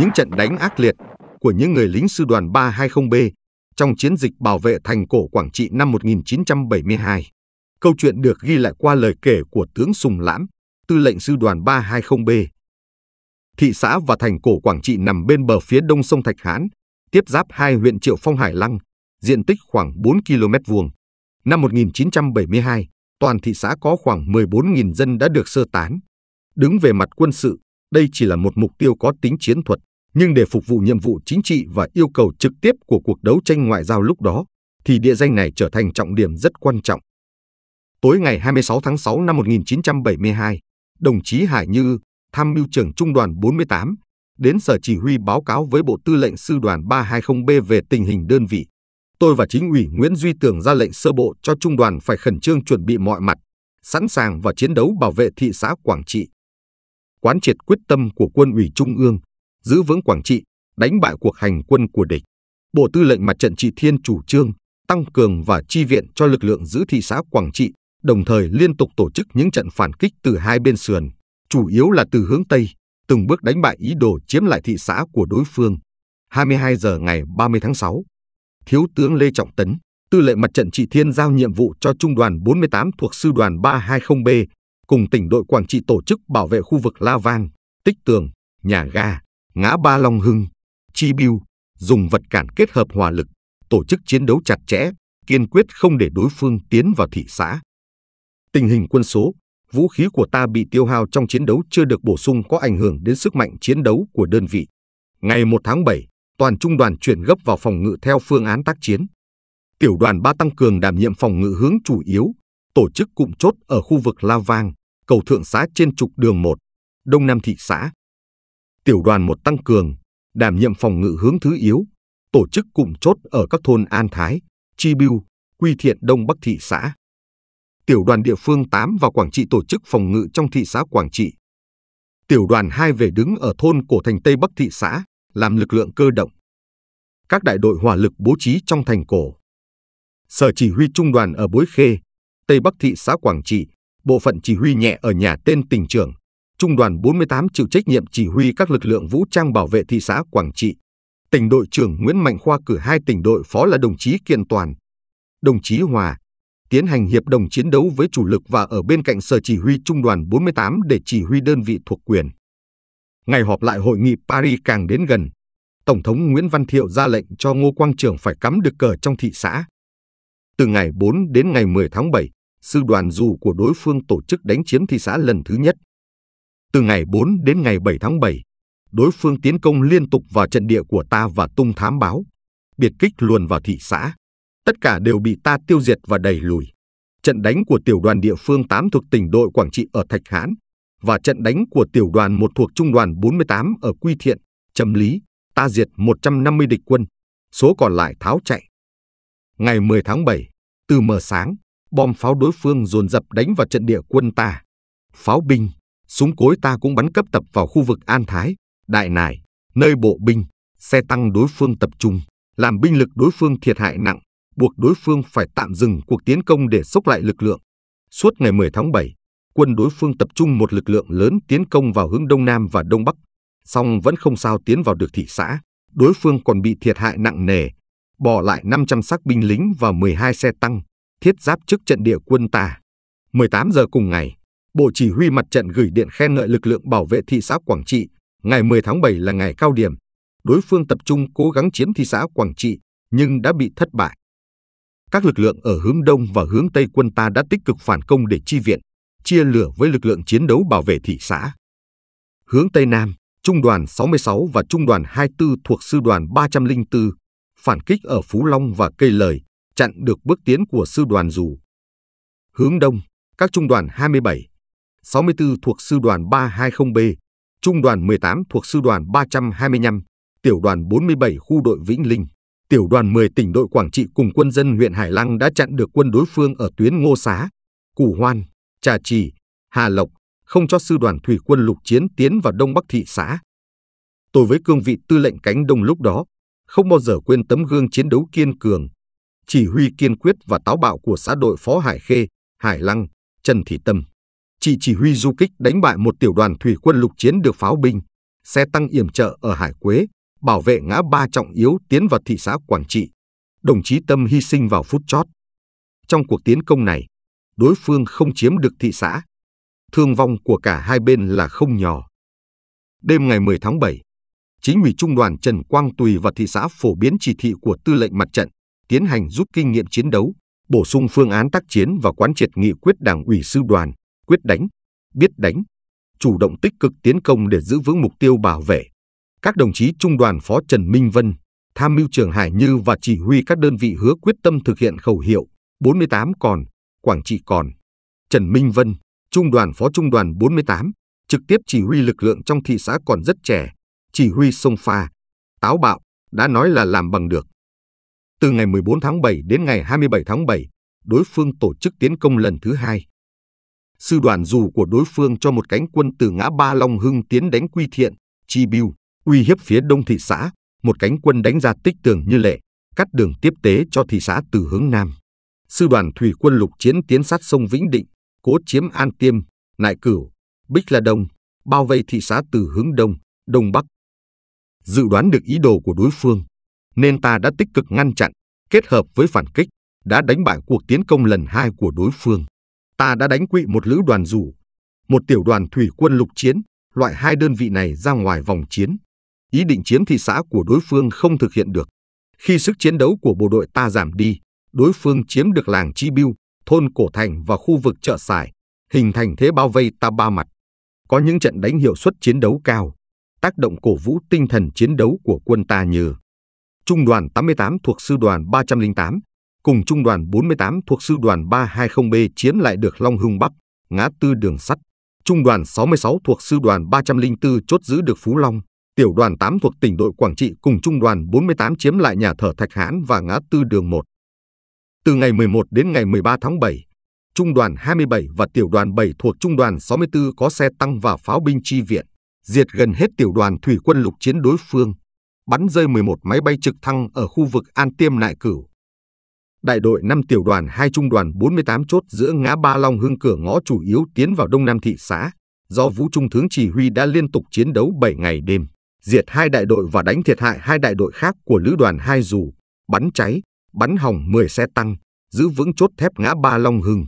những trận đánh ác liệt của những người lính sư đoàn 320B trong chiến dịch bảo vệ thành cổ Quảng Trị năm 1972. Câu chuyện được ghi lại qua lời kể của tướng Sùng Lãm, tư lệnh sư đoàn 320B. Thị xã và thành cổ Quảng Trị nằm bên bờ phía đông sông Thạch Hãn, tiếp giáp hai huyện Triệu Phong Hải Lăng, diện tích khoảng 4 km vuông. Năm 1972, toàn thị xã có khoảng 14.000 dân đã được sơ tán. Đứng về mặt quân sự, đây chỉ là một mục tiêu có tính chiến thuật nhưng để phục vụ nhiệm vụ chính trị và yêu cầu trực tiếp của cuộc đấu tranh ngoại giao lúc đó, thì địa danh này trở thành trọng điểm rất quan trọng. Tối ngày 26 tháng 6 năm 1972, đồng chí Hải Như, tham mưu trưởng Trung đoàn 48, đến sở chỉ huy báo cáo với Bộ Tư lệnh Sư đoàn 320B về tình hình đơn vị. Tôi và chính ủy Nguyễn Duy Tường ra lệnh sơ bộ cho trung đoàn phải khẩn trương chuẩn bị mọi mặt, sẵn sàng và chiến đấu bảo vệ thị xã Quảng Trị. Quán triệt quyết tâm của quân ủy Trung ương, giữ vững Quảng Trị, đánh bại cuộc hành quân của địch. Bộ Tư lệnh Mặt trận Trị Thiên chủ trương tăng cường và chi viện cho lực lượng giữ thị xã Quảng Trị, đồng thời liên tục tổ chức những trận phản kích từ hai bên sườn, chủ yếu là từ hướng Tây, từng bước đánh bại ý đồ chiếm lại thị xã của đối phương. 22 giờ ngày 30 tháng 6, Thiếu tướng Lê Trọng Tấn, Tư lệnh Mặt trận Trị Thiên giao nhiệm vụ cho Trung đoàn 48 thuộc Sư đoàn 320B cùng tỉnh đội Quảng Trị tổ chức bảo vệ khu vực La Vang, Tích Tường, Nhà Ga, ngã ba Long Hưng, Chi Biêu, dùng vật cản kết hợp hòa lực, tổ chức chiến đấu chặt chẽ, kiên quyết không để đối phương tiến vào thị xã. Tình hình quân số, vũ khí của ta bị tiêu hao trong chiến đấu chưa được bổ sung có ảnh hưởng đến sức mạnh chiến đấu của đơn vị. Ngày 1 tháng 7, toàn trung đoàn chuyển gấp vào phòng ngự theo phương án tác chiến. Tiểu đoàn 3 tăng cường đảm nhiệm phòng ngự hướng chủ yếu, tổ chức cụm chốt ở khu vực La Vang, cầu thượng xã trên trục đường 1, Đông Nam thị xã, tiểu đoàn một tăng cường, đảm nhiệm phòng ngự hướng thứ yếu, tổ chức cụm chốt ở các thôn An Thái, Chi Biu, Quy Thiện Đông Bắc thị xã. Tiểu đoàn địa phương 8 và Quảng Trị tổ chức phòng ngự trong thị xã Quảng Trị. Tiểu đoàn 2 về đứng ở thôn cổ thành Tây Bắc thị xã, làm lực lượng cơ động. Các đại đội hỏa lực bố trí trong thành cổ. Sở chỉ huy trung đoàn ở Bối Khê, Tây Bắc thị xã Quảng Trị, bộ phận chỉ huy nhẹ ở nhà tên tỉnh trưởng, Trung đoàn 48 chịu trách nhiệm chỉ huy các lực lượng vũ trang bảo vệ thị xã Quảng Trị. Tỉnh đội trưởng Nguyễn Mạnh Khoa cử hai tỉnh đội phó là đồng chí Kiện Toàn, đồng chí Hòa, tiến hành hiệp đồng chiến đấu với chủ lực và ở bên cạnh sở chỉ huy trung đoàn 48 để chỉ huy đơn vị thuộc quyền. Ngày họp lại hội nghị Paris càng đến gần, Tổng thống Nguyễn Văn Thiệu ra lệnh cho Ngô Quang Trường phải cắm được cờ trong thị xã. Từ ngày 4 đến ngày 10 tháng 7, sư đoàn dù của đối phương tổ chức đánh chiếm thị xã lần thứ nhất. Từ ngày 4 đến ngày 7 tháng 7, đối phương tiến công liên tục vào trận địa của ta và tung thám báo, biệt kích luồn vào thị xã. Tất cả đều bị ta tiêu diệt và đẩy lùi. Trận đánh của tiểu đoàn địa phương 8 thuộc tỉnh đội Quảng Trị ở Thạch Hãn và trận đánh của tiểu đoàn 1 thuộc trung đoàn 48 ở Quy Thiện, Trầm Lý, ta diệt 150 địch quân, số còn lại tháo chạy. Ngày 10 tháng 7, từ mờ sáng, bom pháo đối phương dồn dập đánh vào trận địa quân ta. Pháo binh, súng cối ta cũng bắn cấp tập vào khu vực An Thái, Đại Nải, nơi bộ binh, xe tăng đối phương tập trung, làm binh lực đối phương thiệt hại nặng, buộc đối phương phải tạm dừng cuộc tiến công để sốc lại lực lượng. Suốt ngày 10 tháng 7, quân đối phương tập trung một lực lượng lớn tiến công vào hướng Đông Nam và Đông Bắc, song vẫn không sao tiến vào được thị xã. Đối phương còn bị thiệt hại nặng nề, bỏ lại 500 xác binh lính và 12 xe tăng, thiết giáp trước trận địa quân ta. 18 giờ cùng ngày, Bộ Chỉ huy Mặt trận gửi điện khen ngợi lực lượng bảo vệ thị xã Quảng Trị. Ngày 10 tháng 7 là ngày cao điểm. Đối phương tập trung cố gắng chiếm thị xã Quảng Trị nhưng đã bị thất bại. Các lực lượng ở hướng Đông và hướng Tây quân ta đã tích cực phản công để chi viện, chia lửa với lực lượng chiến đấu bảo vệ thị xã. Hướng Tây Nam, Trung đoàn 66 và Trung đoàn 24 thuộc Sư đoàn 304 phản kích ở Phú Long và Cây Lời, chặn được bước tiến của Sư đoàn Dù. Hướng Đông, các trung đoàn 27, 64 thuộc Sư đoàn 320B, Trung đoàn 18 thuộc Sư đoàn 325, Tiểu đoàn 47 khu đội Vĩnh Linh, Tiểu đoàn 10 tỉnh đội Quảng Trị cùng quân dân huyện Hải Lăng đã chặn được quân đối phương ở tuyến Ngô Xá, Củ Hoan, Trà Trì, Hà Lộc, không cho Sư đoàn Thủy quân lục chiến tiến vào Đông Bắc thị xã. Tôi với cương vị tư lệnh cánh đông lúc đó, không bao giờ quên tấm gương chiến đấu kiên cường, chỉ huy kiên quyết và táo bạo của xã đội Phó Hải Khê, Hải Lăng, Trần Thị Tâm chị chỉ huy du kích đánh bại một tiểu đoàn thủy quân lục chiến được pháo binh, xe tăng yểm trợ ở Hải Quế, bảo vệ ngã ba trọng yếu tiến vào thị xã Quảng Trị. Đồng chí Tâm hy sinh vào phút chót. Trong cuộc tiến công này, đối phương không chiếm được thị xã. Thương vong của cả hai bên là không nhỏ. Đêm ngày 10 tháng 7, chính ủy trung đoàn Trần Quang Tùy và thị xã phổ biến chỉ thị của tư lệnh mặt trận, tiến hành rút kinh nghiệm chiến đấu, bổ sung phương án tác chiến và quán triệt nghị quyết đảng ủy sư đoàn quyết đánh, biết đánh, chủ động tích cực tiến công để giữ vững mục tiêu bảo vệ. Các đồng chí Trung đoàn Phó Trần Minh Vân, tham mưu trưởng Hải Như và chỉ huy các đơn vị hứa quyết tâm thực hiện khẩu hiệu 48 còn, Quảng Trị còn. Trần Minh Vân, Trung đoàn Phó Trung đoàn 48, trực tiếp chỉ huy lực lượng trong thị xã còn rất trẻ, chỉ huy sông pha, táo bạo, đã nói là làm bằng được. Từ ngày 14 tháng 7 đến ngày 27 tháng 7, đối phương tổ chức tiến công lần thứ hai sư đoàn dù của đối phương cho một cánh quân từ ngã Ba Long Hưng tiến đánh Quy Thiện, Chi Biêu, uy hiếp phía đông thị xã, một cánh quân đánh ra tích tường như lệ, cắt đường tiếp tế cho thị xã từ hướng nam. Sư đoàn thủy quân lục chiến tiến sát sông Vĩnh Định, cố chiếm An Tiêm, Nại Cửu, Bích La Đông, bao vây thị xã từ hướng đông, đông bắc. Dự đoán được ý đồ của đối phương, nên ta đã tích cực ngăn chặn, kết hợp với phản kích, đã đánh bại cuộc tiến công lần hai của đối phương ta đã đánh quỵ một lữ đoàn rủ, một tiểu đoàn thủy quân lục chiến, loại hai đơn vị này ra ngoài vòng chiến. Ý định chiếm thị xã của đối phương không thực hiện được. Khi sức chiến đấu của bộ đội ta giảm đi, đối phương chiếm được làng Chi Biêu, thôn Cổ Thành và khu vực chợ Sải, hình thành thế bao vây ta ba mặt. Có những trận đánh hiệu suất chiến đấu cao, tác động cổ vũ tinh thần chiến đấu của quân ta như Trung đoàn 88 thuộc Sư đoàn 308 cùng trung đoàn 48 thuộc sư đoàn 320B chiến lại được Long Hưng Bắc, ngã tư đường sắt. Trung đoàn 66 thuộc sư đoàn 304 chốt giữ được Phú Long, tiểu đoàn 8 thuộc tỉnh đội Quảng Trị cùng trung đoàn 48 chiếm lại nhà thờ Thạch Hãn và ngã tư đường 1. Từ ngày 11 đến ngày 13 tháng 7, trung đoàn 27 và tiểu đoàn 7 thuộc trung đoàn 64 có xe tăng và pháo binh chi viện, diệt gần hết tiểu đoàn thủy quân lục chiến đối phương, bắn rơi 11 máy bay trực thăng ở khu vực An Tiêm Nại Cửu, đại đội 5 tiểu đoàn 2 trung đoàn 48 chốt giữa ngã Ba Long Hưng cửa ngõ chủ yếu tiến vào Đông Nam thị xã, do Vũ Trung Tướng chỉ huy đã liên tục chiến đấu 7 ngày đêm, diệt hai đại đội và đánh thiệt hại hai đại đội khác của lữ đoàn 2 dù, bắn cháy, bắn hỏng 10 xe tăng, giữ vững chốt thép ngã Ba Long Hưng.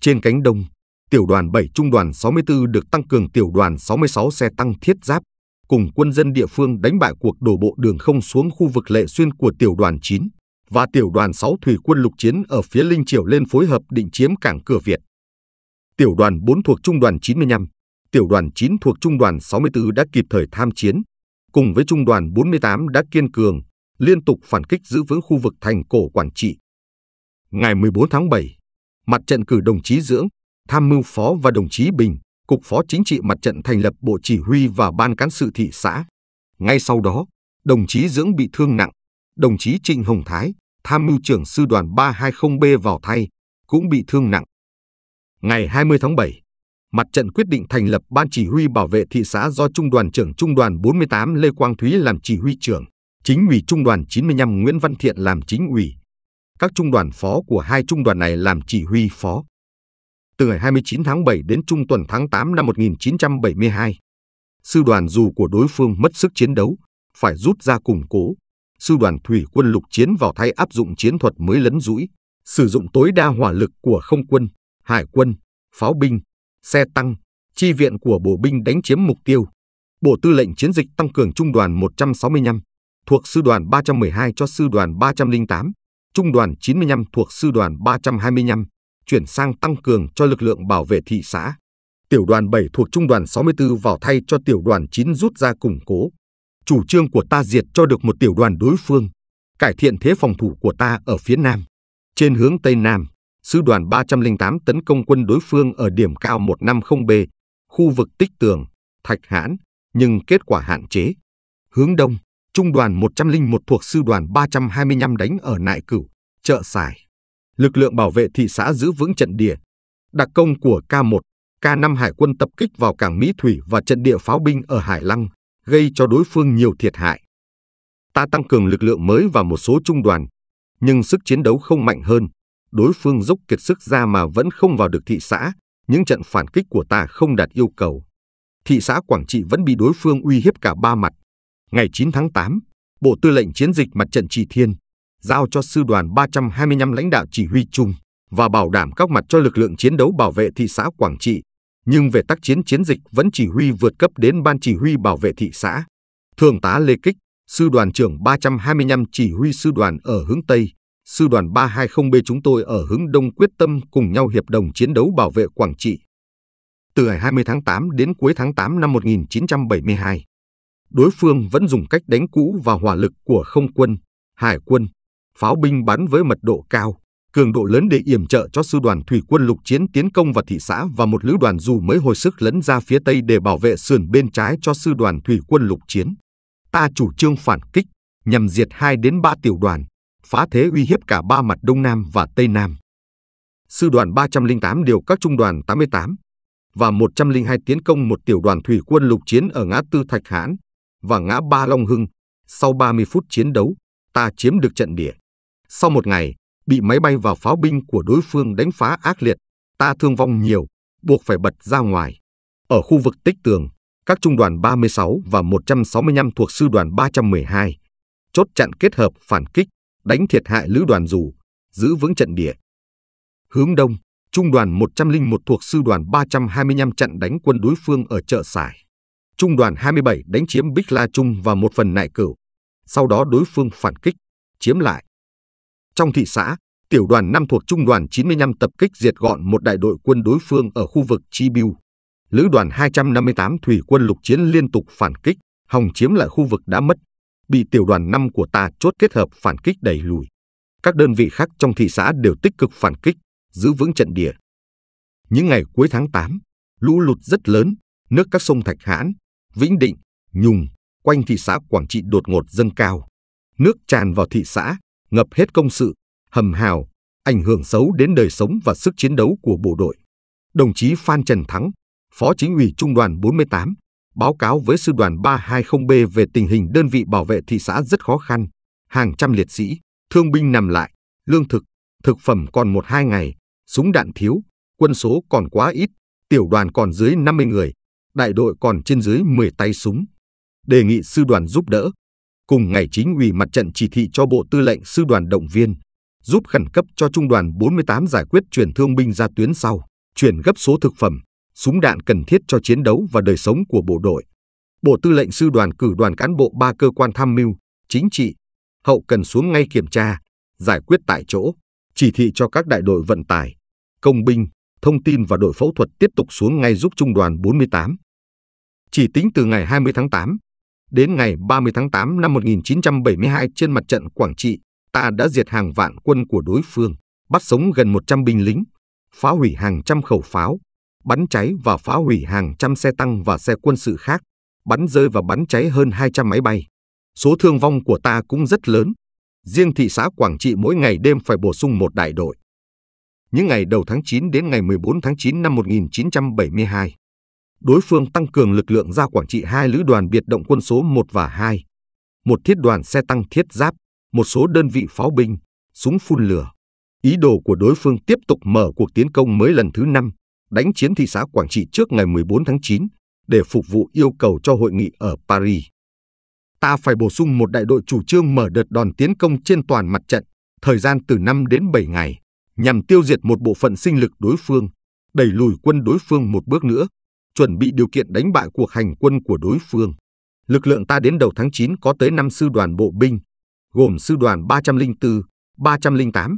Trên cánh đông, tiểu đoàn 7 trung đoàn 64 được tăng cường tiểu đoàn 66 xe tăng thiết giáp, cùng quân dân địa phương đánh bại cuộc đổ bộ đường không xuống khu vực lệ xuyên của tiểu đoàn 9 và tiểu đoàn 6 thủy quân lục chiến ở phía Linh Triều lên phối hợp định chiếm cảng cửa Việt. Tiểu đoàn 4 thuộc Trung đoàn 95, tiểu đoàn 9 thuộc Trung đoàn 64 đã kịp thời tham chiến, cùng với Trung đoàn 48 đã kiên cường, liên tục phản kích giữ vững khu vực thành cổ Quảng Trị. Ngày 14 tháng 7, mặt trận cử đồng chí Dưỡng, tham mưu phó và đồng chí Bình, Cục Phó Chính trị Mặt trận thành lập Bộ Chỉ huy và Ban Cán sự Thị xã. Ngay sau đó, đồng chí Dưỡng bị thương nặng, đồng chí Trịnh Hồng Thái, tham mưu trưởng sư đoàn 320B vào thay, cũng bị thương nặng. Ngày 20 tháng 7, mặt trận quyết định thành lập Ban Chỉ huy Bảo vệ thị xã do Trung đoàn trưởng Trung đoàn 48 Lê Quang Thúy làm chỉ huy trưởng, chính ủy Trung đoàn 95 Nguyễn Văn Thiện làm chính ủy. Các trung đoàn phó của hai trung đoàn này làm chỉ huy phó. Từ ngày 29 tháng 7 đến trung tuần tháng 8 năm 1972, sư đoàn dù của đối phương mất sức chiến đấu, phải rút ra củng cố, sư đoàn thủy quân lục chiến vào thay áp dụng chiến thuật mới lấn dũi, sử dụng tối đa hỏa lực của không quân, hải quân, pháo binh, xe tăng, chi viện của bộ binh đánh chiếm mục tiêu. Bộ Tư lệnh Chiến dịch tăng cường Trung đoàn 165 thuộc Sư đoàn 312 cho Sư đoàn 308, Trung đoàn 95 thuộc Sư đoàn 325, chuyển sang tăng cường cho lực lượng bảo vệ thị xã. Tiểu đoàn 7 thuộc Trung đoàn 64 vào thay cho Tiểu đoàn 9 rút ra củng cố chủ trương của ta diệt cho được một tiểu đoàn đối phương, cải thiện thế phòng thủ của ta ở phía Nam. Trên hướng Tây Nam, Sư đoàn 308 tấn công quân đối phương ở điểm cao 150B, khu vực tích tường, thạch hãn, nhưng kết quả hạn chế. Hướng Đông, Trung đoàn 101 thuộc Sư đoàn 325 đánh ở Nại Cửu, chợ Sài. Lực lượng bảo vệ thị xã giữ vững trận địa. Đặc công của K1, K5 Hải quân tập kích vào cảng Mỹ Thủy và trận địa pháo binh ở Hải Lăng, gây cho đối phương nhiều thiệt hại. Ta tăng cường lực lượng mới và một số trung đoàn, nhưng sức chiến đấu không mạnh hơn. Đối phương dốc kiệt sức ra mà vẫn không vào được thị xã, những trận phản kích của ta không đạt yêu cầu. Thị xã Quảng Trị vẫn bị đối phương uy hiếp cả ba mặt. Ngày 9 tháng 8, Bộ Tư lệnh Chiến dịch Mặt trận Trị Thiên giao cho sư đoàn 325 lãnh đạo chỉ huy chung và bảo đảm các mặt cho lực lượng chiến đấu bảo vệ thị xã Quảng Trị nhưng về tác chiến chiến dịch vẫn chỉ huy vượt cấp đến Ban Chỉ huy Bảo vệ thị xã. Thượng tá Lê Kích, sư đoàn trưởng 325 chỉ huy sư đoàn ở hướng Tây, sư đoàn 320B chúng tôi ở hướng Đông quyết tâm cùng nhau hiệp đồng chiến đấu bảo vệ Quảng Trị. Từ ngày 20 tháng 8 đến cuối tháng 8 năm 1972, đối phương vẫn dùng cách đánh cũ và hỏa lực của không quân, hải quân, pháo binh bắn với mật độ cao, cường độ lớn để yểm trợ cho sư đoàn thủy quân lục chiến tiến công vào thị xã và một lữ đoàn dù mới hồi sức lấn ra phía tây để bảo vệ sườn bên trái cho sư đoàn thủy quân lục chiến. Ta chủ trương phản kích, nhằm diệt 2 đến 3 tiểu đoàn, phá thế uy hiếp cả ba mặt Đông Nam và Tây Nam. Sư đoàn 308 điều các trung đoàn 88 và 102 tiến công một tiểu đoàn thủy quân lục chiến ở ngã Tư Thạch Hãn và ngã Ba Long Hưng. Sau 30 phút chiến đấu, ta chiếm được trận địa. Sau một ngày, bị máy bay và pháo binh của đối phương đánh phá ác liệt, ta thương vong nhiều, buộc phải bật ra ngoài. Ở khu vực tích tường, các trung đoàn 36 và 165 thuộc sư đoàn 312, chốt chặn kết hợp phản kích, đánh thiệt hại lữ đoàn dù, giữ vững trận địa. Hướng đông, trung đoàn 101 thuộc sư đoàn 325 chặn đánh quân đối phương ở chợ Sải. Trung đoàn 27 đánh chiếm Bích La Trung và một phần nại cửu. Sau đó đối phương phản kích, chiếm lại. Trong thị xã, tiểu đoàn 5 thuộc trung đoàn 95 tập kích diệt gọn một đại đội quân đối phương ở khu vực Chi Biu. Lữ đoàn 258 thủy quân lục chiến liên tục phản kích, hòng chiếm lại khu vực đã mất, bị tiểu đoàn 5 của ta chốt kết hợp phản kích đẩy lùi. Các đơn vị khác trong thị xã đều tích cực phản kích, giữ vững trận địa. Những ngày cuối tháng 8, lũ lụt rất lớn, nước các sông Thạch Hãn, Vĩnh Định, Nhùng, quanh thị xã Quảng Trị đột ngột dâng cao. Nước tràn vào thị xã, ngập hết công sự, hầm hào, ảnh hưởng xấu đến đời sống và sức chiến đấu của bộ đội. Đồng chí Phan Trần Thắng, Phó Chính ủy Trung đoàn 48, báo cáo với Sư đoàn 320B về tình hình đơn vị bảo vệ thị xã rất khó khăn, hàng trăm liệt sĩ, thương binh nằm lại, lương thực, thực phẩm còn một hai ngày, súng đạn thiếu, quân số còn quá ít, tiểu đoàn còn dưới 50 người, đại đội còn trên dưới 10 tay súng. Đề nghị sư đoàn giúp đỡ, cùng ngày chính ủy mặt trận chỉ thị cho Bộ Tư lệnh Sư đoàn Động viên, giúp khẩn cấp cho Trung đoàn 48 giải quyết chuyển thương binh ra tuyến sau, chuyển gấp số thực phẩm, súng đạn cần thiết cho chiến đấu và đời sống của bộ đội. Bộ Tư lệnh Sư đoàn cử đoàn cán bộ ba cơ quan tham mưu, chính trị, hậu cần xuống ngay kiểm tra, giải quyết tại chỗ, chỉ thị cho các đại đội vận tải, công binh, thông tin và đội phẫu thuật tiếp tục xuống ngay giúp Trung đoàn 48. Chỉ tính từ ngày 20 tháng 8, Đến ngày 30 tháng 8 năm 1972 trên mặt trận Quảng Trị, ta đã diệt hàng vạn quân của đối phương, bắt sống gần 100 binh lính, phá hủy hàng trăm khẩu pháo, bắn cháy và phá hủy hàng trăm xe tăng và xe quân sự khác, bắn rơi và bắn cháy hơn 200 máy bay. Số thương vong của ta cũng rất lớn. Riêng thị xã Quảng Trị mỗi ngày đêm phải bổ sung một đại đội. Những ngày đầu tháng 9 đến ngày 14 tháng 9 năm 1972, đối phương tăng cường lực lượng ra Quảng Trị hai lữ đoàn biệt động quân số 1 và 2, một thiết đoàn xe tăng thiết giáp, một số đơn vị pháo binh, súng phun lửa. Ý đồ của đối phương tiếp tục mở cuộc tiến công mới lần thứ 5, đánh chiếm thị xã Quảng Trị trước ngày 14 tháng 9 để phục vụ yêu cầu cho hội nghị ở Paris. Ta phải bổ sung một đại đội chủ trương mở đợt đòn tiến công trên toàn mặt trận, thời gian từ 5 đến 7 ngày, nhằm tiêu diệt một bộ phận sinh lực đối phương, đẩy lùi quân đối phương một bước nữa chuẩn bị điều kiện đánh bại cuộc hành quân của đối phương. Lực lượng ta đến đầu tháng 9 có tới 5 sư đoàn bộ binh, gồm sư đoàn 304, 308,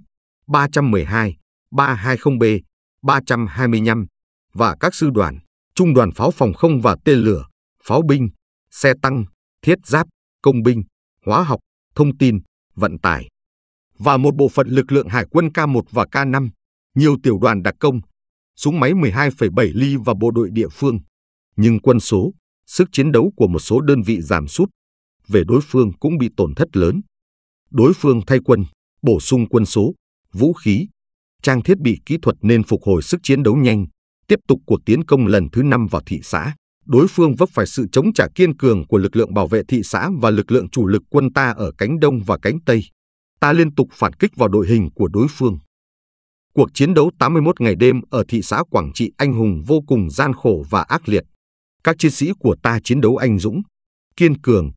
312, 320B, 325 và các sư đoàn, trung đoàn pháo phòng không và tên lửa, pháo binh, xe tăng, thiết giáp, công binh, hóa học, thông tin, vận tải và một bộ phận lực lượng hải quân K1 và K5, nhiều tiểu đoàn đặc công, súng máy 12,7 ly và bộ đội địa phương. Nhưng quân số, sức chiến đấu của một số đơn vị giảm sút, về đối phương cũng bị tổn thất lớn. Đối phương thay quân, bổ sung quân số, vũ khí, trang thiết bị kỹ thuật nên phục hồi sức chiến đấu nhanh, tiếp tục cuộc tiến công lần thứ năm vào thị xã. Đối phương vấp phải sự chống trả kiên cường của lực lượng bảo vệ thị xã và lực lượng chủ lực quân ta ở cánh đông và cánh tây. Ta liên tục phản kích vào đội hình của đối phương. Cuộc chiến đấu 81 ngày đêm ở thị xã Quảng Trị anh hùng vô cùng gian khổ và ác liệt. Các chiến sĩ của ta chiến đấu anh dũng, kiên cường,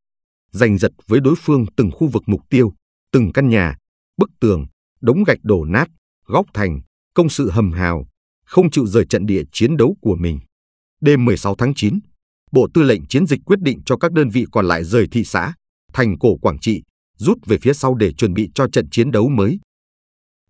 giành giật với đối phương từng khu vực mục tiêu, từng căn nhà, bức tường, đống gạch đổ nát, góc thành, công sự hầm hào, không chịu rời trận địa chiến đấu của mình. Đêm 16 tháng 9, Bộ Tư lệnh Chiến dịch quyết định cho các đơn vị còn lại rời thị xã, thành cổ Quảng Trị, rút về phía sau để chuẩn bị cho trận chiến đấu mới.